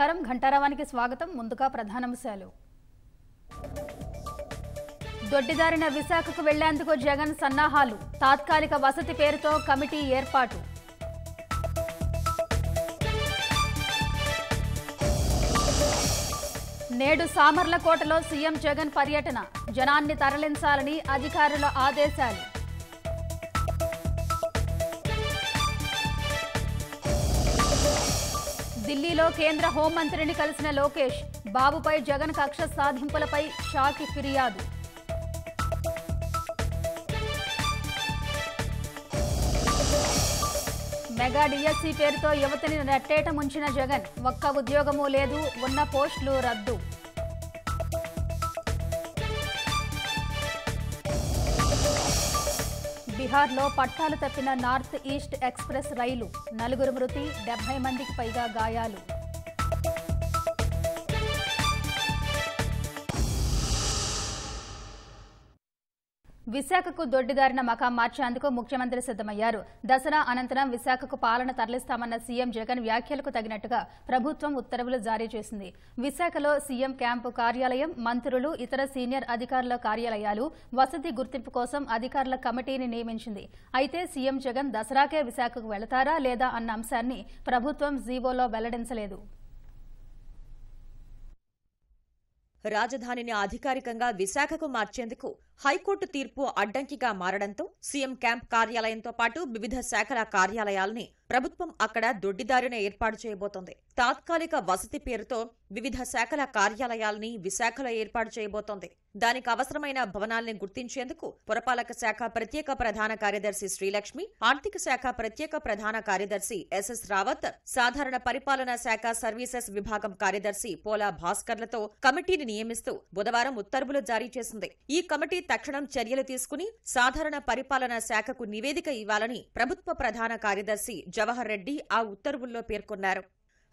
నమస్కారం ఘంటారావానికి స్వాగతం ముందుగా ప్రధానాంశాలు దొడ్డిదారిన విశాఖకు వెళ్లేందుకు జగన్ సన్నాహాలు తాత్కాలిక వసతి పేరుతో కమిటీ ఏర్పాటు నేడు సామర్లకోటలో సీఎం జగన్ పర్యటన జనాన్ని తరలించాలని అధికారుల ఆదేశాలు ఢిల్లీలో కేంద్ర హోంమంత్రిని కలిసిన లోకేష్ బాబుపై జగన్ కక్ష సాధింపులపై షాకి ఫిర్యాదు మెగా డిఎస్సీ పేరుతో యువతిని రట్టేట ముంచిన జగన్ ఒక్క ఉద్యోగమూ లేదు ఉన్న పోస్టులు రద్దు బీహార్లో పట్టాలు తప్పిన నార్త్ ఈస్ట్ ఎక్స్ప్రెస్ రైలు నలుగురు మృతి డెబ్బై మందికి పైగా గాయాలు విశాఖకు దొడ్డిదారిన మకాం మార్చేందుకు ముఖ్యమంత్రి సిద్దమయ్యారు దసరా అనంతరం విశాఖకు పాలన తరలిస్తామన్న సీఎం జగన్ వ్యాఖ్యలకు తగినట్టుగా ప్రభుత్వం ఉత్తర్వులు జారీ చేసింది విశాఖలో సీఎం క్యాంపు కార్యాలయం మంత్రులు ఇతర సీనియర్ అధికారుల కార్యాలయాలు వసతి గుర్తింపు కోసం అధికారుల కమిటీని నియమించింది అయితే సీఎం జగన్ దసరాకే విశాఖకు వెళతారా లేదా అన్న అంశాన్ని ప్రభుత్వం జీవోలో వెల్లడించలేదు రాజధానిని అధికారికంగా విశాఖకు మార్చేందుకు హైకోర్టు తీర్పు అడ్డంకిగా మారడంతో సీఎం క్యాంప్ కార్యాలయంతో పాటు వివిధ శాఖల కార్యాలయాల్ని ప్రభుత్వం అక్కడ దొడ్డిదారిన ఏర్పాటు చేయబోతోంది తాత్కాలిక వసతి పేరుతో వివిధ శాఖల కార్యాలయాల్ని విశాఖలో ఏర్పాటు చేయబోతోంది దానికి అవసరమైన భవనాల్ని గుర్తించేందుకు పురపాలక శాఖ ప్రత్యేక ప్రధాన కార్యదర్శి శ్రీలక్ష్మి ఆర్థిక శాఖ ప్రత్యేక ప్రధాన కార్యదర్శి ఎస్ఎస్ రావత్ సాధారణ పరిపాలనా శాఖ సర్వీసెస్ విభాగం కార్యదర్శి పోలా భాస్కర్లతో కమిటీని నియమిస్తూ బుధవారం ఉత్తర్వులు జారీ చేసింది ఈ కమిటీ తక్షణం చర్యలు తీసుకుని సాధారణ పరిపాలనా శాఖకు నివేదిక ఇవ్వాలని ప్రభుత్వ ప్రధాన కార్యదర్శి జవహర్ రెడ్డి ఆ ఉత్తర్వుల్లో పేర్కొన్నారు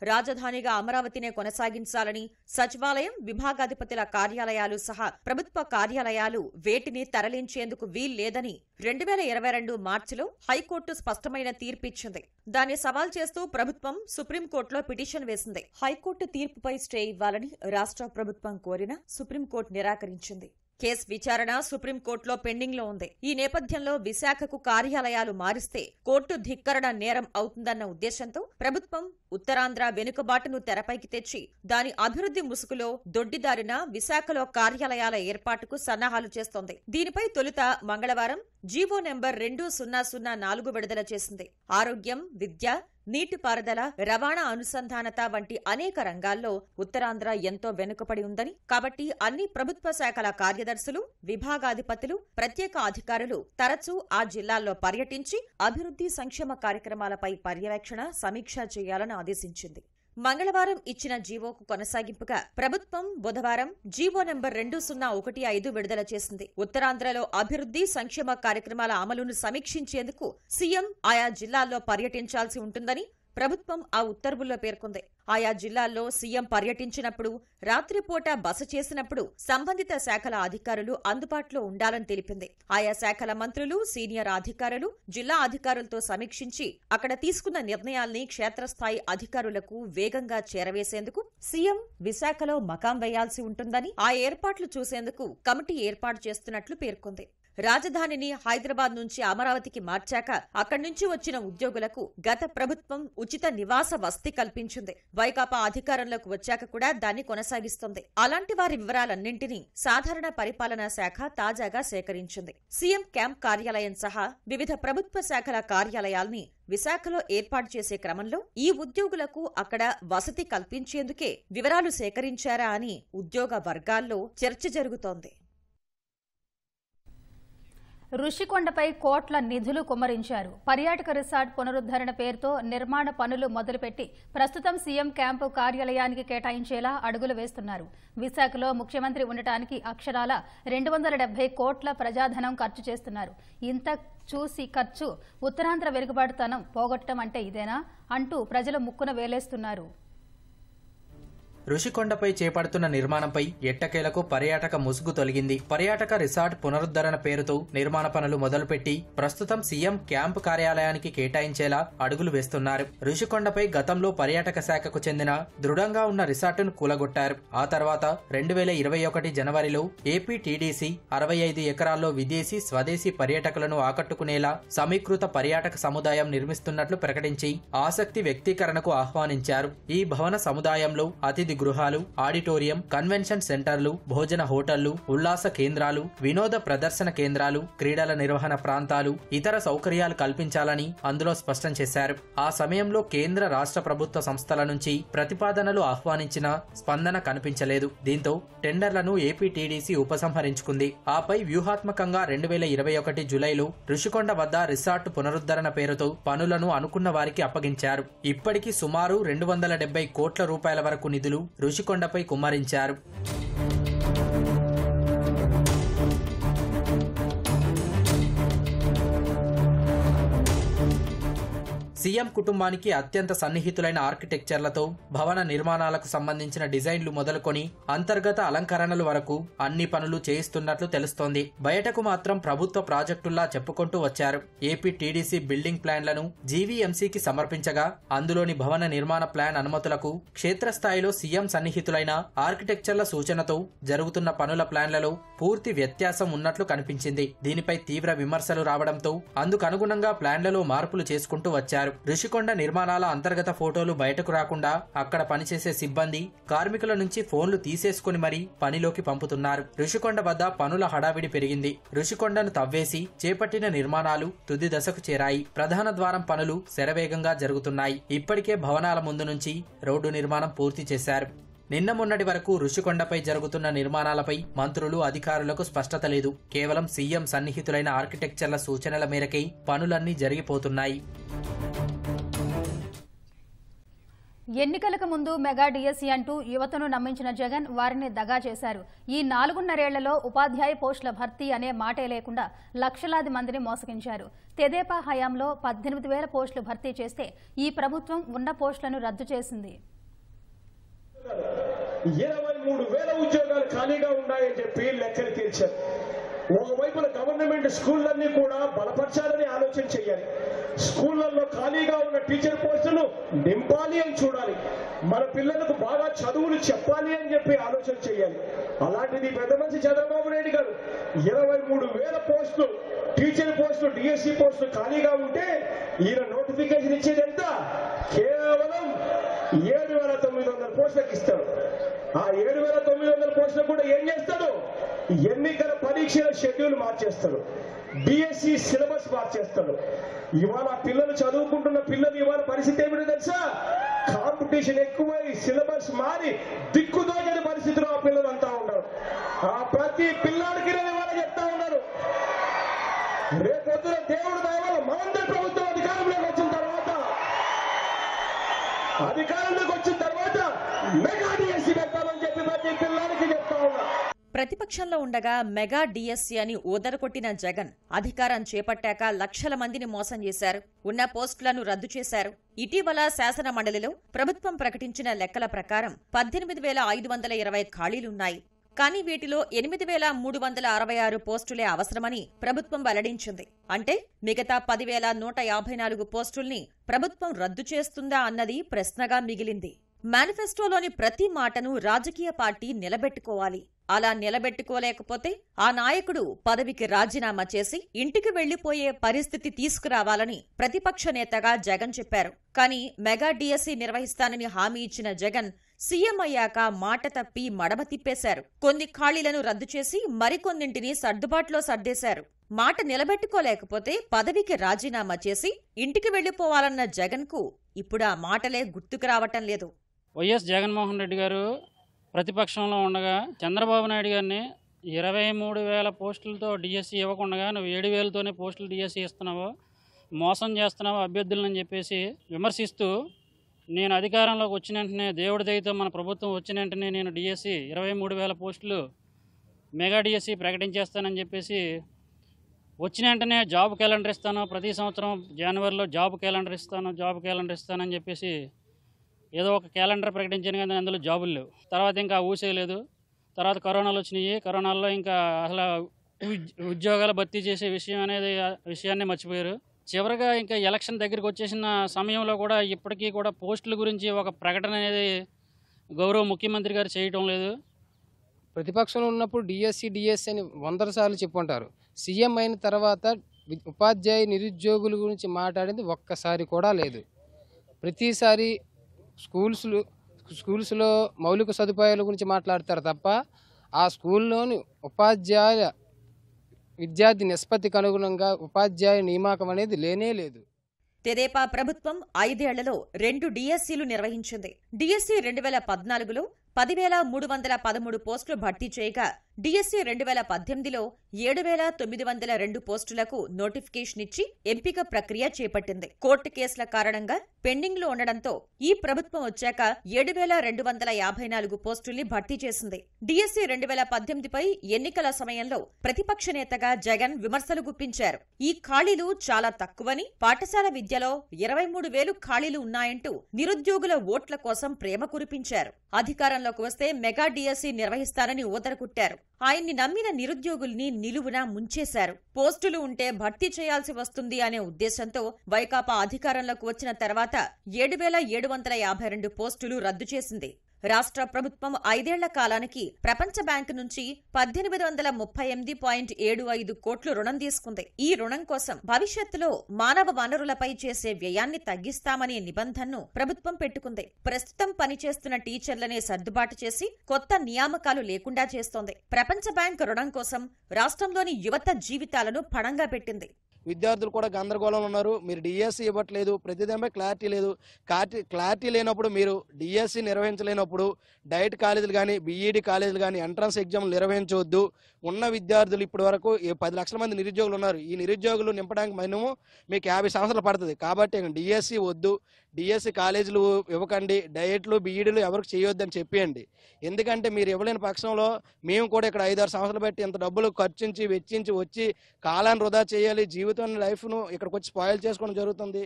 రాజధానిగా అమరావతినే కొనసాగించాలని సచివాలయం విభాగాధిపతుల కార్యాలయాలు సహా ప్రభుత్వ కార్యాలయాలు వేటిని తరలించేందుకు వీల్లేదని రెండు వేల ఇరవై రెండు మార్చిలో హైకోర్టు స్పష్టమైన తీర్పిచ్చింది దాన్ని సవాల్ చేస్తూ ప్రభుత్వం సుప్రీంకోర్టులో పిటిషన్ వేసింది హైకోర్టు తీర్పుపై స్టే ఇవ్వాలని రాష్ట్ర ప్రభుత్వం కోరినా సుప్రీంకోర్టు నిరాకరించింది కేసు విచారణ సుప్రీంకోర్టులో పెండింగ్లో ఉంది ఈ నేపథ్యంలో విశాఖకు కార్యాలయాలు మారిస్తే కోర్టు ధిక్కరణ నేరం అవుతుందన్న ఉద్దేశంతో ప్రభుత్వం ఉత్తరాంధ్ర వెనుకబాటును తెరపైకి తెచ్చి దాని అభివృద్ధి ముసుగులో దొడ్డిదారిన విశాఖలో కార్యాలయాల ఏర్పాటుకు సన్నాహాలు చేస్తోంది దీనిపై తొలుత మంగళవారం జీవో నెంబర్ రెండు సున్నా సున్నా నాలుగు విడుదల చేసింది ఆరోగ్యం విద్య నీటిపారుదల రవాణా అనుసంధానత వంటి అనేక రంగాల్లో ఉత్తరాంధ్ర ఎంతో వెనుకబడి ఉందని కాబట్టి అన్ని ప్రభుత్వ శాఖల కార్యదర్శులు విభాగాధిపతులు ప్రత్యేక అధికారులు తరచూ ఆ జిల్లాల్లో పర్యటించి అభివృద్ధి సంక్షేమ కార్యక్రమాలపై పర్యవేక్షణ సమీక్ష చేయాలని ఆదేశించింది మంగళవారం ఇచ్చిన జీవోకు కొనసాగింపుగా ప్రభుత్వం బుధవారం జీవో నెంబర్ రెండు సున్నా ఒకటి ఐదు విడుదల చేసింది ఉత్తరాంధ్రలో అభివృద్ది సంక్షేమ కార్యక్రమాల అమలును సమీక్షించేందుకు సీఎం ఆయా జిల్లాల్లో పర్యటించాల్సి ఉంటుందని ప్రభుత్వం ఆ ఉత్తర్వుల్లో పేర్కొంది ఆయా జిల్లాల్లో సీఎం పర్యటించినప్పుడు రాత్రిపూట బస చేసినప్పుడు సంబంధిత శాఖల అధికారులు అందుబాటులో ఉండాలని తెలిపింది ఆయా శాఖల మంత్రులు సీనియర్ అధికారులు జిల్లా అధికారులతో సమీక్షించి అక్కడ తీసుకున్న నిర్ణయాల్ని క్షేత్రస్థాయి అధికారులకు వేగంగా చేరవేసేందుకు సీఎం విశాఖలో మకాం వేయాల్సి ఉంటుందని ఆ ఏర్పాట్లు చూసేందుకు కమిటీ ఏర్పాటు చేస్తున్నట్లు పేర్కొంది రాజధానిని హైదరాబాద్ నుంచి అమరావతికి మార్చాక అక్కడి నుంచి వచ్చిన ఉద్యోగులకు గత ప్రభుత్వం ఉచిత నివాస వసతి కల్పించింది వైకాపా అధికారంలోకి వచ్చాక కూడా దాన్ని కొనసాగిస్తుంది అలాంటి వారి వివరాలన్నింటినీ సాధారణ పరిపాలనా శాఖ తాజాగా సేకరించింది సీఎం క్యాంప్ కార్యాలయం సహా వివిధ ప్రభుత్వ శాఖల కార్యాలయాల్ని విశాఖలో ఏర్పాటు చేసే క్రమంలో ఈ ఉద్యోగులకు అక్కడ వసతి కల్పించేందుకే వివరాలు సేకరించారా అని ఉద్యోగ వర్గాల్లో చర్చ జరుగుతోంది ఋషికొండపై కోట్ల నిధులు కుమ్మరించారు పర్యాటక రిసార్ట్ పునరుద్దరణ పేరుతో నిర్మాణ పనులు మొదలుపెట్టి ప్రస్తుతం సీఎం క్యాంపు కార్యాలయానికి కేటాయించేలా అడుగులు వేస్తున్నారు విశాఖలో ముఖ్యమంత్రి ఉండటానికి అక్షరాల రెండు వందల కోట్ల ప్రజాధనం ఖర్చు చేస్తున్నారు ఇంత చూసి ఖర్చు ఉత్తరాంధ్ర వెలుగుబాటుతనం పోగొట్టడం అంటే ఇదేనా అంటూ ప్రజలు ముక్కున వేలేస్తున్నారు ఋషికొండపై చేపడుతున్న నిర్మాణంపై ఎట్టకేలకు పర్యాటక ముసుగు తొలగింది పర్యాటక రిసార్ట్ పునరుద్ధరణ పేరుతో నిర్మాణ పనులు మొదలుపెట్టి ప్రస్తుతం సీఎం క్యాంప్ కార్యాలయానికి కేటాయించేలా అడుగులు వేస్తున్నారు ఋషికొండపై గతంలో పర్యాటక శాఖకు చెందిన దృఢంగా ఉన్న రిసార్టును కూలగొట్టారు ఆ తర్వాత రెండు వేల ఇరవై ఒకటి జనవరిలో ఏపీ టీడీసీ అరవై ఐదు ఎకరాల్లో విదేశీ స్వదేశీ పర్యాటకులను ఆకట్టుకునేలా సమీకృత పర్యాటక సముదాయం నిర్మిస్తున్నట్లు ప్రకటించి ఆసక్తి వ్యక్తీకరణకు ఆహ్వానించారు ఈ భవన సముదాయంలో అతిథి గృహాలు ఆడిటోరియం కన్వెన్షన్ సెంటర్లు భోజన హోటళ్లు ఉల్లాస కేంద్రాలు వినోద ప్రదర్శన కేంద్రాలు క్రీడల నిర్వహణ ప్రాంతాలు ఇతర సౌకర్యాలు కల్పించాలని అందులో స్పష్టం చేశారు ఆ సమయంలో కేంద్ర రాష్ట్ర ప్రభుత్వ సంస్థల నుంచి ప్రతిపాదనలు ఆహ్వానించిన స్పందన కనిపించలేదు దీంతో టెండర్లను ఏపీటీడీసీ ఉపసంహరించుకుంది ఆపై వ్యూహాత్మకంగా రెండు వేల ఇరవై ఒకటి జులైలో ఋషికొండ వద్ద రిసార్ట్ పునరుద్ధరణ పేరుతో పనులను అనుకున్న వారికి అప్పగించారు ఇప్పటికీ సుమారు రెండు వందల డెబ్బై కోట్ల రూపాయల వరకు నిధులు ఋషికొండపై కుమ్మరించారు సీఎం కుటుంబానికి అత్యంత సన్నిహితులైన ఆర్కిటెక్చర్లతో భవన నిర్మాణాలకు సంబంధించిన డిజైన్లు మొదలుకొని అంతర్గత అలంకరణలు వరకు అన్ని పనులు చేయిస్తున్నట్లు తెలుస్తోంది బయటకు మాత్రం ప్రభుత్వ ప్రాజెక్టుల్లా చెప్పుకుంటూ వచ్చారు ఏపీ టీడీసీ బిల్డింగ్ ప్లాన్లను జీవీఎంసీకి సమర్పించగా అందులోని భవన నిర్మాణ ప్లాన్ అనుమతులకు క్షేత్రస్థాయిలో సీఎం సన్నిహితులైన ఆర్కిటెక్చర్ల సూచనతో జరుగుతున్న పనుల ప్లాన్లలో పూర్తి వ్యత్యాసం ఉన్నట్లు కనిపించింది దీనిపై తీవ్ర విమర్శలు రావడంతో అందుకనుగుణంగా ప్లాన్లలో మార్పులు చేసుకుంటూ వచ్చారు తెలిపారు ఋషికొండ నిర్మాణాల అంతర్గత ఫోటోలు బయటకు రాకుండా అక్కడ పనిచేసే సిబ్బంది కార్మికుల నుంచి ఫోన్లు తీసేసుకుని మరీ పనిలోకి పంపుతున్నారు ఋషికొండ వద్ద పనుల హడావిడి పెరిగింది ఋషికొండను తవ్వేసి చేపట్టిన నిర్మాణాలు తుది దశకు చేరాయి ప్రధాన ద్వారం పనులు శరవేగంగా జరుగుతున్నాయి ఇప్పటికే భవనాల ముందు నుంచి రోడ్డు నిర్మాణం పూర్తి చేశారు నిన్న మొన్నటి వరకు ఋషికొండపై జరుగుతున్న నిర్మాణాలపై మంత్రులు అధికారులకు స్పష్టత లేదు కేవలం సీఎం సన్నిహితులైన ఆర్కిటెక్చర్ల సూచనల మేరకై పనులన్నీ జరిగిపోతున్నాయి ఎన్నికలకు ముందు మెగా డిఎస్సీ అంటూ యువతను నమ్మించిన జగన్ వారిని దగా చేశారు ఈ నాలుగున్నరేళ్లలో ఉపాధ్యాయ పోస్టుల భర్తీ అనే మాటే లేకుండా లక్షలాది మందిని మోసగించారు తెదేపా హయాంలో పద్దెనిమిది వేల పోస్టులు భర్తీ చేస్తే ఈ ప్రభుత్వం ఉన్న పోస్టులను రద్దు చేసింది ఇరవై మూడు వేల ఉద్యోగాలు ఖాళీగా ఉన్నాయని చెప్పి లెక్కలు తీర్చారు ఒకవైపున గవర్నమెంట్ స్కూళ్ళన్నీ కూడా బలపరచాలని ఆలోచన చేయాలి స్కూళ్ళల్లో ఖాళీగా ఉన్న టీచర్ పోస్టులు నింపాలి అని చూడాలి మన పిల్లలకు బాగా చదువులు చెప్పాలి అని చెప్పి ఆలోచన చేయాలి అలాంటిది పెద్ద మంచి చంద్రబాబు నాయుడు గారు ఇరవై మూడు వేల పోస్టులు టీచర్ పోస్టులు డిఎస్సి పోస్టులు ఖాళీగా ఉంటే ఈయన నోటిఫికేషన్ ఇచ్చేది ఎంత కేవలం ఏడు వేల తొమ్మిది వందల పోస్టులకు ఇస్తారు ఆ ఏడు వేల తొమ్మిది వందల పోస్టులు కూడా ఏం చేస్తాడు ఎన్నికల పరీక్షల షెడ్యూల్ మార్చేస్తాడు బిఎస్సి సిలబస్ మార్చేస్తాడు ఇవాళ పిల్లలు చదువుకుంటున్న పిల్లలు ఇవాళ పరిస్థితి ఏమిటో తెలుసా కాంపిటీషన్ ఎక్కువై సిలబస్ మారి దిక్కుదోచని పరిస్థితిలో ఆ పిల్లలు అంతా ఉన్నారు ఆ ప్రతి పిల్లాడికి ప్రతిపక్షంలో ఉండగా మెగా డిఎస్సీ అని ఓదరకొట్టిన జగన్ అధికారం చేపట్టాక లక్షల మందిని మోసం చేశారు ఉన్న పోస్టులను రద్దు చేశారు ఇటీవల శాసన మండలిలో ప్రభుత్వం ప్రకటించిన లెక్కల ప్రకారం పద్దెనిమిది వేల ఐదు వందల ఇరవై ఖాళీలున్నాయి కానీ వీటిలో ఎనిమిది వేల మూడు వందల అరవై ఆరు పోస్టులే అవసరమని ప్రభుత్వం వెల్లడించింది అంటే మిగతా పదివేల నూట యాభై నాలుగు పోస్టుల్ని ప్రభుత్వం రద్దు చేస్తుందా అన్నది ప్రశ్నగా మిగిలింది మేనిఫెస్టోలోని ప్రతి మాటను రాజకీయ పార్టీ నిలబెట్టుకోవాలి అలా నిలబెట్టుకోలేకపోతే ఆ నాయకుడు పదవికి రాజీనామా చేసి ఇంటికి వెళ్లిపోయే పరిస్థితి తీసుకురావాలని ప్రతిపక్ష నేతగా జగన్ చెప్పారు కానీ మెగా డిఎస్సీ నిర్వహిస్తానని హామీ ఇచ్చిన జగన్ సీఎం అయ్యాక మాట తప్పి మడమ తిప్పేశారు కొన్ని ఖాళీలను రద్దు చేసి మరికొన్నింటిని సర్దుబాటులో సర్దేశారు మాట నిలబెట్టుకోలేకపోతే పదవికి రాజీనామా చేసి ఇంటికి వెళ్లిపోవాలన్న జగన్కు ఇప్పుడు ఆ మాటలే గుర్తుకు రావటం లేదు వైఎస్ జగన్మోహన్ రెడ్డి గారు ప్రతిపక్షంలో ఉండగా చంద్రబాబు నాయుడు గారిని ఇరవై మూడు వేల పోస్టులతో డిఎస్సి e ఇవ్వకుండా నువ్వు ఏడు వేలతోనే పోస్టులు డిఎస్సి e ఇస్తున్నావు మోసం చేస్తున్నావు అభ్యర్థులని చెప్పేసి విమర్శిస్తూ నేను అధికారంలోకి వచ్చిన వెంటనే దేవుడి దయతో మన ప్రభుత్వం వచ్చిన వెంటనే నేను డిఎస్సి e ఇరవై మూడు వేల పోస్టులు మెగా డిఎస్సి ప్రకటించేస్తానని చెప్పేసి వచ్చిన వెంటనే జాబ్ క్యాలెండర్ ఇస్తాను ప్రతి సంవత్సరం జనవరిలో జాబ్ క్యాలెండర్ ఇస్తాను జాబ్ క్యాలెండర్ ఇస్తానని చెప్పేసి ఏదో ఒక క్యాలెండర్ ప్రకటించాను కానీ అందులో జాబులు లేవు తర్వాత ఇంకా ఊసేయలేదు తర్వాత కరోనాలు వచ్చినాయి కరోనాల్లో ఇంకా అసలు ఉద్యోగాలు భర్తీ చేసే విషయం అనేది విషయాన్ని మర్చిపోయారు చివరిగా ఇంకా ఎలక్షన్ దగ్గరికి వచ్చేసిన సమయంలో కూడా ఇప్పటికీ కూడా పోస్టుల గురించి ఒక ప్రకటన అనేది గౌరవ ముఖ్యమంత్రి గారు చేయటం లేదు ప్రతిపక్షంలో ఉన్నప్పుడు డిఎస్సి డిఎస్సీ అని వందల సార్లు చెప్పుంటారు సీఎం అయిన తర్వాత ఉపాధ్యాయ నిరుద్యోగుల గురించి మాట్లాడింది ఒక్కసారి కూడా లేదు ప్రతిసారి స్కూల్స్లో స్కూల్స్లో మౌలిక సదుపాయాల గురించి మాట్లాడతారు తప్ప ఆ స్కూల్లోని ఉపాధ్యాయ విద్యార్థి నిష్పత్తికి అనుగుణంగా ఉపాధ్యాయ నియామకం అనేది లేనే లేదు తెదేపా ప్రభుత్వం ఐదేళ్లలో రెండు డిఎస్సీలు నిర్వహించింది డిఎస్సీ రెండు వేల పద్నాలుగులో పదివేల మూడు వందల పదమూడు పోస్టులు భర్తీ చేయగా డిఎస్సీ రెండు వేల పద్దెనిమిదిలో ఏడు వేల తొమ్మిది వందల రెండు పోస్టులకు నోటిఫికేషన్ ఇచ్చి ఎంపిక ప్రక్రియ చేపట్టింది కోర్టు కేసుల కారణంగా పెండింగ్ లో ఉండడంతో ఈ ప్రభుత్వం వచ్చాక ఏడు వేల రెండు వందల యాభై నాలుగు పోస్టుల్ని భర్తీ చేసింది డిఎస్సీ రెండు వేల పద్దెనిమిదిపై ఎన్నికల సమయంలో ప్రతిపక్ష నేతగా జగన్ విమర్శలు గుప్పించారు ఈ ఖాళీలు చాలా తక్కువని పాఠశాల విద్యలో ఇరవై మూడు వేలు ఖాళీలు ఉన్నాయంటూ నిరుద్యోగుల ఓట్ల కోసం ప్రేమ కురిపించారు అధికారంలోకి వస్తే మెగా డిఎస్సీ నిర్వహిస్తారని ఊదరకుట్టారు ఆయన్ని నమ్మిన నిరుద్యోగుల్ని నిలువునా ముంచేశారు పోస్టులు ఉంటే భర్తీ చేయాల్సి వస్తుంది అనే ఉద్దేశంతో వైకాపా అధికారంలోకి వచ్చిన తర్వాత ఏడు వేల ఏడు వందల యాభై రెండు పోస్టులు రద్దు చేసింది రాష్ట్ర ప్రభుత్వం ఐదేళ్ల కాలానికి ప్రపంచ బ్యాంకు నుంచి పద్దెనిమిది వందల ముప్పై ఎనిమిది పాయింట్ ఏడు ఐదు కోట్లు రుణం తీసుకుంది ఈ రుణం కోసం భవిష్యత్తులో మానవ వనరులపై చేసే వ్యయాన్ని తగ్గిస్తామనే నిబంధనను ప్రభుత్వం పెట్టుకుంది ప్రస్తుతం పనిచేస్తున్న టీచర్లనే సర్దుబాటు చేసి కొత్త నియామకాలు లేకుండా చేస్తోంది ప్రపంచ బ్యాంక్ రుణం కోసం రాష్ట్రంలోని యువత జీవితాలను పణంగా పెట్టింది విద్యార్థులు కూడా గందరగోళం ఉన్నారు మీరు డిఎస్సి e ఇవ్వట్లేదు ప్రతిదానిపై క్లారిటీ లేదు క్లారిటీ క్లారిటీ లేనప్పుడు మీరు డిఎస్సి e నిర్వహించలేనప్పుడు డైట్ కాలేజీలు కానీ బీఈడి e కాలేజీలు కానీ ఎంట్రన్స్ ఎగ్జామ్లు నిర్వహించవద్దు ఉన్న విద్యార్థులు ఇప్పటి వరకు పది లక్షల మంది నిరుద్యోగులు ఉన్నారు ఈ నిరుద్యోగులు నింపడానికి మనము మీకు యాభై సంవత్సరాలు పడుతుంది కాబట్టి డిఎస్సి వద్దు డిఎస్సి కాలేజీలు ఇవ్వకండి డయట్లు బీఈడీలు ఎవరికి చేయొద్దని చెప్పేయండి ఎందుకంటే మీరు ఇవ్వలేని పక్షంలో మేము కూడా ఇక్కడ ఐదారు సంవత్సరాలు బట్టి ఇంత డబ్బులు ఖర్చించి వెచ్చించి వచ్చి కాలాన్ని వృధా చేయాలి జీవితాన్ని లైఫ్ను ఇక్కడికి వచ్చి స్పాయిల్ చేసుకోవడం జరుగుతుంది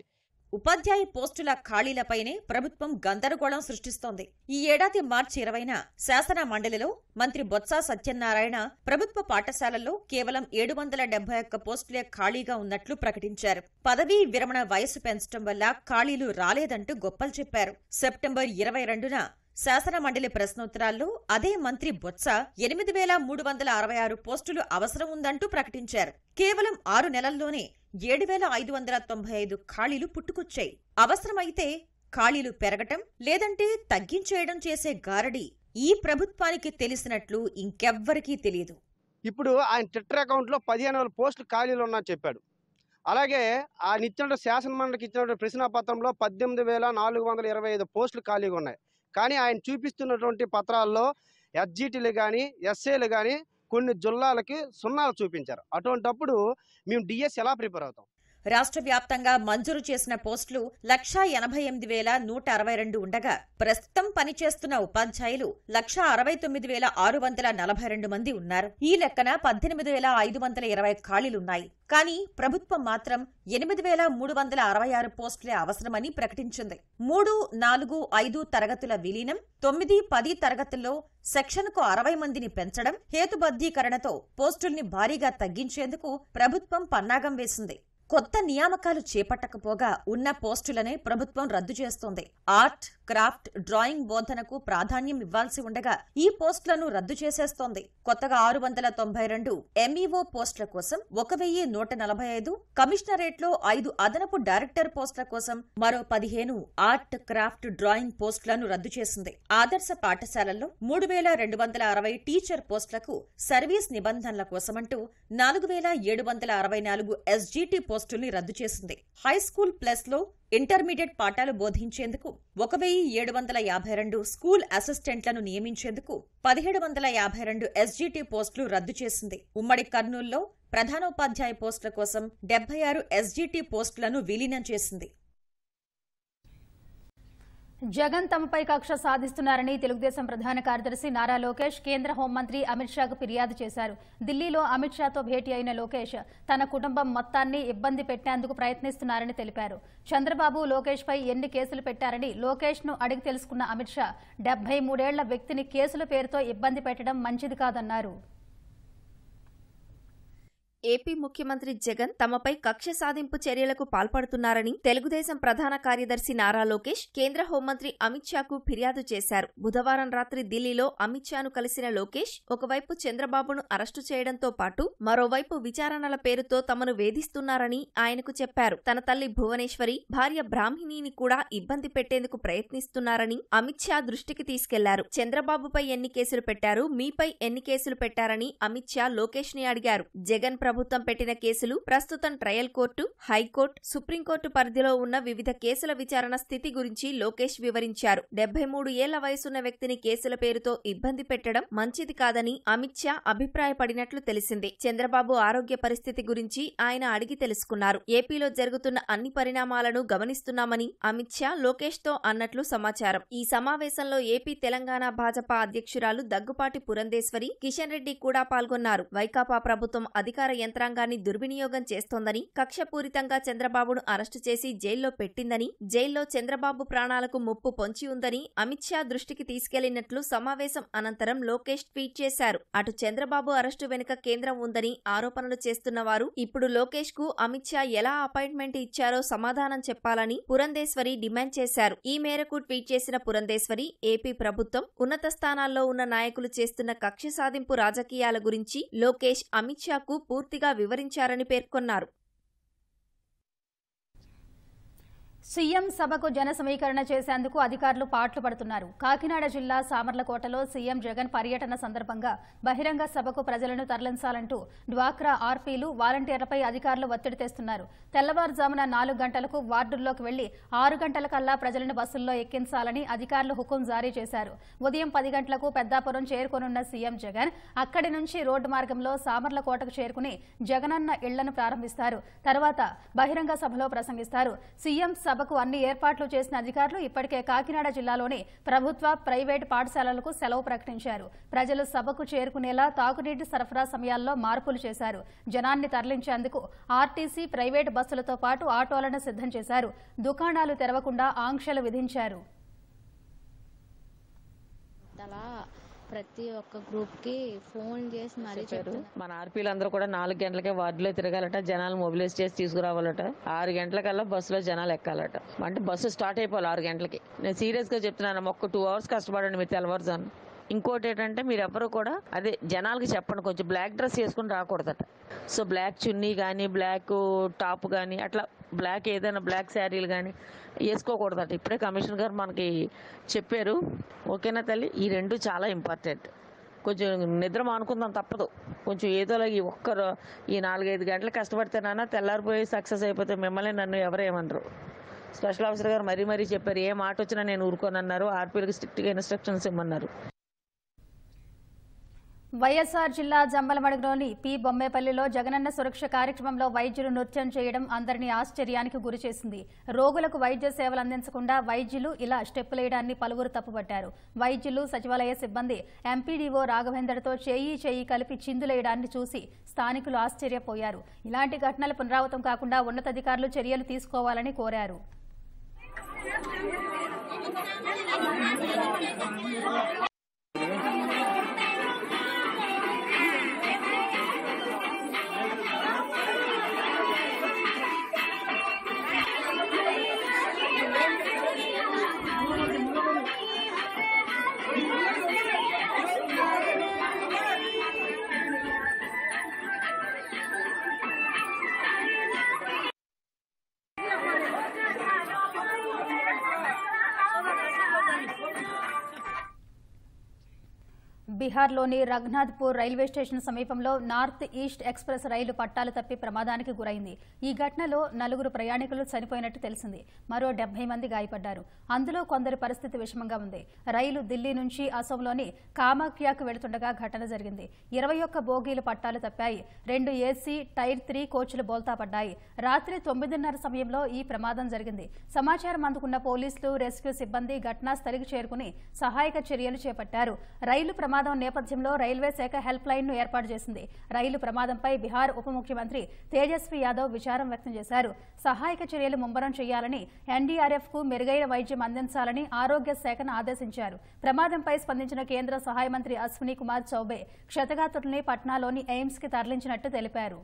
ఉపాధ్యాయ పోస్టుల ఖాళీలపైనే ప్రభుత్వం గందరగోళం సృష్టిస్తోంది ఈ ఏడాది మార్చి ఇరవైన శాసన మండలిలో మంత్రి బొత్స సత్యనారాయణ ప్రభుత్వ పాఠశాలల్లో కేవలం ఏడు వందల డెబ్బై ఒక్క పోస్టులే ఖాళీగా ఉన్నట్లు ప్రకటించారు పదవీ విరమణ వయసు పెంచడం వల్ల ఖాళీలు రాలేదంటూ గొప్పలు చెప్పారు సెప్టెంబర్ ఇరవై రెండున శాసనమండలి ప్రశ్నోత్తరాల్లో అదే మంత్రి బొత్స ఎనిమిది వేల మూడు వందల అరవై ఆరు పోస్టులు అవసరం ఉందంటూ ప్రకటించారు కేవలం ఆరు నెలల్లోనే ఏడు వేల ఐదు వందల తొంభై ఐదు ఖాళీలు పుట్టుకొచ్చాయి అవసరమైతే ఖాళీలు పెరగటం లేదంటే తగ్గించేయడం చేసే గారడి ఈ ప్రభుత్వానికి తెలిసినట్లు ఇంకెవ్వరికీ తెలియదు ఇప్పుడు ఆయన ట్విట్టర్ లో పదిహేను వేల పోస్టులు ఖాళీలు ఉన్నా చెప్పాడు అలాగే ఆ నిచ్చిన శాసనమండలికి ఇచ్చిన పత్రంలో పద్దెనిమిది వేల నాలుగు వందల ఇరవై ఐదు పోస్టులు ఖాళీగా ఉన్నాయి కానీ ఆయన చూపిస్తున్నటువంటి పత్రాల్లో ఎస్జీటీలు కానీ ఎస్ఏలు కానీ కొన్ని జిల్లాలకి సున్నాలు చూపించారు అటువంటప్పుడు మేము డిఎస్ ఎలా ప్రిపేర్ అవుతాం రాష్ట్ర వ్యాప్తంగా మంజూరు చేసిన పోస్టులు లక్షా ఎనభై ఎనిమిది వేల నూట అరవై రెండు ఉండగా ప్రస్తుతం పనిచేస్తున్న ఉపాధ్యాయులు లక్షా అరవై తొమ్మిది వేల ఆరు వందల నలభై రెండు మంది ఉన్నారు ఈ లెక్కన పద్దెనిమిది వేల ఐదు వందల ఇరవై ఖాళీలున్నాయి కానీ ప్రభుత్వం మాత్రం ఎనిమిది వేల మూడు వందల అరవై ఆరు పోస్టులే అవసరమని ప్రకటించింది మూడు నాలుగు ఐదు తరగతుల విలీనం తొమ్మిది పది తరగతుల్లో సెక్షన్కు అరవై మందిని పెంచడం హేతుబద్ధీకరణతో పోస్టుల్ని భారీగా తగ్గించేందుకు ప్రభుత్వం పన్నాగం వేసింది కొత్త నియామకాలు చేపట్టకపోగా ఉన్న పోస్టులనే ప్రభుత్వం రద్దు చేస్తోంది ఆర్ట్ క్రాఫ్ట్ డ్రాయింగ్ బోధనకు ప్రాధాన్యం ఇవ్వాల్సి ఉండగా ఈ పోస్టులను రద్దు చేసేస్తోంది కొత్తగా ఆరు వందల తొంభై రెండు ఎంఈఓ e పోస్టుల కోసం ఒక వెయ్యి నూట నలభై ఐదు కమిషనరేట్లో ఐదు అదనపు డైరెక్టర్ పోస్టుల కోసం మరో పదిహేను ఆర్ట్ క్రాఫ్ట్ డ్రాయింగ్ పోస్టులను రద్దు చేసింది ఆదర్శ పాఠశాలల్లో మూడు వేల రెండు వందల అరవై టీచర్ పోస్టులకు సర్వీస్ నిబంధనల కోసమంటూ నాలుగు వేల ఏడు వందల అరవై నాలుగు ఎస్జీటీ పోస్టుల్ని రద్దు చేసింది హై స్కూల్ ప్లస్ లో ఇంటర్మీడియట్ పాఠాలు బోధించేందుకు ఒక వెయ్యి వెయ్యి ఏడు వందల యాభై రెండు స్కూల్ అసిస్టెంట్లను నియమించేందుకు పదిహేడు వందల యాభై రెండు ఎస్జీటీ పోస్టులు రద్దు చేసింది ఉమ్మడి కర్నూల్లో ప్రధానోపాధ్యాయ పోస్టుల కోసం డెబ్బై ఆరు ఎస్జీటీ పోస్టులను విలీనం చేసింది జగన్ తమపై కక్ష సాధిస్తున్నారని తెలుగుదేశం ప్రధాన కార్యదర్శి నారా లోకేష్ కేంద్ర హోంమంత్రి అమిత్ షాకు ఫిర్యాదు చేశారు ఢిల్లీలో అమిత్ షాతో భేటీ అయిన లోకేష్ తన కుటుంబం మొత్తాన్ని ఇబ్బంది పెట్టేందుకు ప్రయత్నిస్తున్నారని తెలిపారు చంద్రబాబు లోకేష్ పై ఎన్ని కేసులు పెట్టారని లోకేష్ ను అడిగి తెలుసుకున్న అమిత్ షా డెబ్బై మూడేళ్ల వ్యక్తిని కేసుల పేరుతో ఇబ్బంది పెట్టడం మంచిది కాదన్నారు ఏపీ ముఖ్యమంత్రి జగన్ తమపై కక్ష సాధింపు చర్యలకు పాల్పడుతున్నారని తెలుగుదేశం ప్రధాన కార్యదర్శి నారా లోకేష్ కేంద్ర హోంమంత్రి అమిత్ షాకు ఫిర్యాదు చేశారు బుధవారం రాత్రి ఢిల్లీలో అమిత్ షాను కలిసిన లోకేష్ ఒకవైపు చంద్రబాబును అరెస్టు చేయడంతో పాటు మరోవైపు విచారణల పేరుతో తమను వేధిస్తున్నారని ఆయనకు చెప్పారు తన తల్లి భువనేశ్వరి భార్య బ్రాహ్మిణిని కూడా ఇబ్బంది పెట్టేందుకు ప్రయత్నిస్తున్నారని అమిత్ షా దృష్టికి తీసుకెళ్లారు చంద్రబాబుపై ఎన్ని కేసులు పెట్టారు మీపై ఎన్ని కేసులు పెట్టారని అమిత్ షా లోకేష్ ని అడిగారు జగన్ ప్రభుత్వం పెట్టిన కేసులు ప్రస్తుతం ట్రయల్ కోర్టు హైకోర్టు సుప్రీంకోర్టు పరిధిలో ఉన్న వివిధ కేసుల విచారణ స్థితి గురించి లోకేష్ వివరించారు డెబ్బై మూడు ఏళ్ల వయసున్న వ్యక్తిని కేసుల పేరుతో ఇబ్బంది పెట్టడం మంచిది కాదని అమిత్ షా అభిప్రాయపడినట్లు తెలిసింది చంద్రబాబు ఆరోగ్య పరిస్థితి గురించి ఆయన అడిగి తెలుసుకున్నారు ఏపీలో జరుగుతున్న అన్ని పరిణామాలను గమనిస్తున్నామని అమిత్ షా లోకేష్ తో అన్నట్లు సమాచారం ఈ సమావేశంలో ఏపీ తెలంగాణ భాజపా అధ్యక్షురాలు దగ్గుపాటి పురంధేశ్వరి కిషన్ రెడ్డి కూడా పాల్గొన్నారు వైకాపా ప్రభుత్వం అధికార యంత్రాంగాన్ని దుర్వినియోగం చేస్తోందని కక్షపూరితంగా చంద్రబాబును అరెస్టు చేసి జైల్లో పెట్టిందని జైల్లో చంద్రబాబు ప్రాణాలకు ముప్పు పొంచి ఉందని అమిత్ షా దృష్టికి తీసుకెళ్లినట్లు సమావేశం అనంతరం లోకేష్ ట్వీట్ చేశారు అటు చంద్రబాబు అరెస్టు వెనుక కేంద్రం ఉందని ఆరోపణలు చేస్తున్న వారు ఇప్పుడు లోకేష్ కు అమిత్ షా ఎలా అపాయింట్మెంట్ ఇచ్చారో సమాధానం చెప్పాలని పురంధేశ్వరి డిమాండ్ చేశారు ఈ మేరకు ట్వీట్ చేసిన పురంధేశ్వరి ఏపీ ప్రభుత్వం ఉన్నత స్థానాల్లో ఉన్న నాయకులు చేస్తున్న కక్ష సాధింపు రాజకీయాల గురించి లోకేష్ అమిత్ షాకు పూర్తి పూర్తిగా వివరించారని పేర్కొన్నారు సీఎం సభకు జన సమీకరణ చేసేందుకు అధికారులు పాట్లు పడుతున్నారు కాకినాడ జిల్లా సామర్లకోటలో సీఎం జగన్ పర్యటన సందర్భంగా బహిరంగ సభకు ప్రజలను తరలించాలంటూ డ్వాక్రా ఆర్పీలు వాలంటీర్లపై అధికారులు ఒత్తిడి తెస్తున్నారు తెల్లవారుజామున నాలుగు గంటలకు వార్డుల్లోకి వెళ్లి ఆరు గంటలకల్లా ప్రజలను బస్సుల్లో ఎక్కించాలని అధికారులు హుకుం జారీ చేశారు ఉదయం పది గంటలకు పెద్దాపురం చేరుకోనున్న సీఎం జగన్ అక్కడి నుంచి రోడ్డు మార్గంలో సామర్లకోటకు చేరుకుని జగనన్న ఇళ్లను ప్రారంభిస్తారు తర్వాత బహిరంగ సభలో ప్రసంగిస్తారు సీఎం సభకు అన్ని ఏర్పాట్లు చేసిన అధికారులు ఇప్పటికే కాకినాడ జిల్లాలోని ప్రభుత్వ ప్రైవేటు పాఠశాలలకు సెలవు ప్రకటించారు ప్రజలు సభకు చేరుకునేలా తాగునీటి సరఫరా సమయాల్లో మార్పులు చేశారు జనాన్ని తరలించేందుకు ఆర్టీసీ ప్రైవేటు బస్సులతో పాటు ఆటోలను సిద్ధం చేశారు దుకాణాలు తెరవకుండా ఆంక్షలు విధించారు ప్రతి ఒక్క గ్రూప్ కి ఫోన్ చేసి మరీ చెప్పారు మన ఆర్పీలు అందరూ కూడా నాలుగు గంటలకే వార్డులో తిరగాలట జనాలు మొబిలైజ్ చేసి తీసుకురావాలట ఆరు గంటలకల్లా బస్సులో జనాలు ఎక్కాలట అంటే బస్సు స్టార్ట్ అయిపోవాలి ఆరు గంటలకి నేను సీరియస్ గా చెప్తున్నాను ఒక్క టూ అవర్స్ కష్టపడండి మీరు తెల్లవారుజాను ఇంకోటి ఏంటంటే మీరు ఎవరు కూడా అదే జనాలకి చెప్పండి కొంచెం బ్లాక్ డ్రెస్ వేసుకుని రాకూడదట సో బ్లాక్ చున్నీ కానీ బ్లాక్ టాప్ కానీ అట్లా బ్లాక్ ఏదైనా బ్లాక్ శారీలు కానీ వేసుకోకూడదట ఇప్పుడే కమిషనర్ గారు మనకి చెప్పారు ఓకేనా తల్లి ఈ రెండు చాలా ఇంపార్టెంట్ కొంచెం నిద్ర మానుకుందాం తప్పదు కొంచెం ఏదోలా ఈ ఒక్కరు ఈ నాలుగైదు గంటలు కష్టపడితేనైనా తెల్లారిపోయి సక్సెస్ అయిపోతే మిమ్మల్ని నన్ను ఎవరేమనరు స్పెషల్ ఆఫీసర్ గారు మరీ మరీ చెప్పారు ఏ మాట వచ్చినా నేను ఊరుకోనన్నారు ఆర్పీలకు స్ట్రిక్ట్గా ఇన్స్ట్రక్షన్స్ ఇమ్మన్నారు వైఎస్సార్ జిల్లా జమ్మలమడుగులోని పి బొమ్మేపల్లిలో జగనన్న సురక్ష కార్యక్రమంలో వైద్యులు నృత్యం చేయడం అందరినీ ఆశ్చర్యానికి గురిచేసింది రోగులకు వైద్య సేవలు అందించకుండా వైద్యులు ఇలా స్టెప్పులేయడాన్ని పలువురు తప్పుపట్టారు వైద్యులు సచివాలయ సిబ్బంది ఎంపీడీఓ రాఘవేందర్తో చేయి చేయి కలిపి చిందులేయడాన్ని చూసి స్థానికులు ఆశ్చర్యపోయారు ఇలాంటి ఘటనలు పునరావృతం కాకుండా ఉన్నతాధికారులు చర్యలు తీసుకోవాలని కోరారు బీహార్లోని రఘునాథ్పూర్ రైల్వే స్టేషన్ సమీపంలో నార్త్ ఈస్ట్ ఎక్స్ప్రెస్ రైలు పట్టాలు తప్పి ప్రమాదానికి గురైంది ఈ ఘటనలో నలుగురు ప్రయాణికులు చనిపోయినట్టు తెలిసింది మరో డెబ్బై మంది గాయపడ్డారు అందులో కొందరి పరిస్థితి విషమంగా ఉంది రైలు ఢిల్లీ నుంచి అసోంలోని కామాఖ్యాకు వెళుతుండగా ఘటన జరిగింది ఇరవై ఒక్క బోగీలు పట్టాలు తప్పాయి రెండు ఏసీ టైర్ త్రీ కోచ్లు బోల్తా పడ్డాయి రాత్రి తొమ్మిదిన్నర సమయంలో ఈ ప్రమాదం జరిగింది సమాచారం అందుకున్న పోలీసులు రెస్క్యూ సిబ్బంది ఘటనా స్థలికి చేరుకుని సహాయక చర్యలు చేపట్టారు రైలు ప్రమాదం ప్రమాదం నేపథ్యంలో రైల్వే శాఖ హెల్ప్ లైన్ను ఏర్పాటు చేసింది రైలు ప్రమాదంపై బీహార్ ఉప ముఖ్యమంత్రి తేజస్వి యాదవ్ విచారం వ్యక్తం చేశారు సహాయక చర్యలు ముమ్మరం చేయాలని ఎన్డీఆర్ఎఫ్ కు మెరుగైన వైద్యం అందించాలని ఆరోగ్య శాఖను ఆదేశించారు ప్రమాదంపై స్పందించిన కేంద్ర సహాయ మంత్రి అశ్విని కుమార్ చౌబే క్షతగాతుల్ని పట్నాలోని ఎయిమ్స్ కి తరలించినట్టు తెలిపారు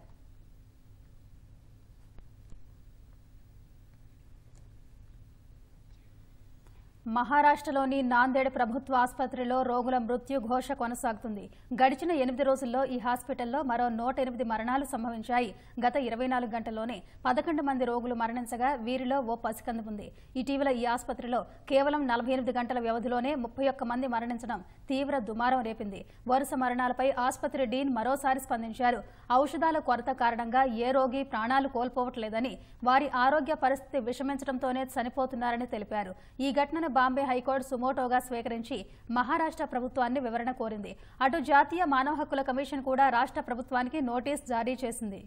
మహారాష్ట్రలోని నాందేడ్ ప్రభుత్వ ఆసుపత్రిలో రోగుల మృత్యు ఘోష కొనసాగుతుంది గడిచిన ఎనిమిది రోజుల్లో ఈ హాస్పిటల్లో మరో నూట ఎనిమిది మరణాలు సంభవించాయి గత ఇరవై నాలుగు గంటల్లోనే పదకొండు మంది రోగులు మరణించగా వీరిలో ఓ పసికందు ఉంది ఇటీవల ఈ ఆసుపత్రిలో కేవలం నలభై ఎనిమిది గంటల వ్యవధిలోనే ముప్పై ఒక్క మంది మరణించడం తీవ్ర దుమారం రేపింది వరుస మరణాలపై ఆసుపత్రి డీన్ మరోసారి స్పందించారు ఔషధాల కొరత కారణంగా ఏ రోగి ప్రాణాలు కోల్పోవట్లేదని వారి ఆరోగ్య పరిస్థితి విషమించడంతోనే చనిపోతున్నారని తెలిపారు ఈ ఘటనను బాంబే హైకోర్టు సుమోటోగా స్వీకరించి మహారాష్ట్ర ప్రభుత్వాన్ని వివరణ కోరింది అటు జాతీయ మానవ హక్కుల కమిషన్ కూడా రాష్ట్ర ప్రభుత్వానికి నోటీస్ జారీ చేసింది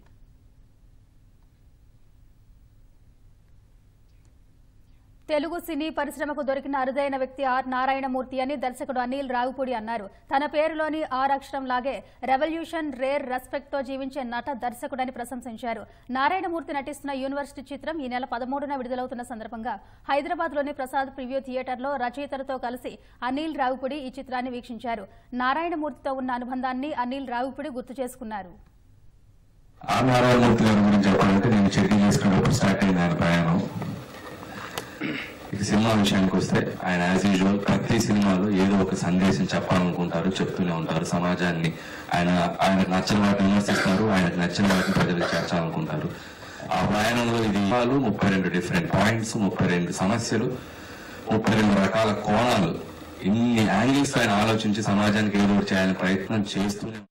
తెలుగు సినీ పరిశ్రమకు దొరికిన అరుదైన వ్యక్తి ఆర్ నారాయణమూర్తి అని దర్శకుడు అనిల్ రావుపూడి అన్నారు తన పేరులోని ఆర్ అక్షరం లాగే రెవల్యూషన్ రేర్ రెస్పెక్ట్ తో జీవించే నట దర్శకుడని ప్రశంసించారు నారాయణమూర్తి నటిస్తున్న యూనివర్సిటీ చిత్రం ఈ నెల పదమూడున విడుదలవుతున్న సందర్భంగా హైదరాబాద్ లోని ప్రసాద్ ప్రివ్యూ థియేటర్లో రచయితలతో కలిసి అనిల్ రావుపూడి ఈ చిత్రాన్ని వీక్షించారు నారాయణమూర్తితో ఉన్న అనుబంధాన్ని అనిల్ రావుపూడి గుర్తు చేసుకున్నారు ఆర్ నారాయణమూర్తి గారి గురించి చెప్పాలంటే నేను చెడ్డీ చేసుకున్నప్పుడు స్టార్ట్ అయింది ఆయన ప్రయాణం ఇక సినిమా విషయానికి వస్తే ఆయన యాజ్ యూజువల్ ప్రతి సినిమాలో ఏదో ఒక సందేశం చెప్పాలనుకుంటారు చెప్తూనే ఉంటారు సమాజాన్ని ఆయన ఆయనకు నచ్చిన వాటిని విమర్శిస్తారు ఆయనకు నచ్చిన వాటిని ప్రజలకు చేర్చాలనుకుంటారు ఆ ప్రయాణంలో ఇది ముప్పై రెండు డిఫరెంట్ పాయింట్స్ ముప్పై రెండు సమస్యలు ముప్పై రెండు రకాల కోణాలు ఇన్ని యాంగిల్స్ ఆయన ఆలోచించి సమాజానికి ఏదో చేయాలని ప్రయత్నం చేస్తూనే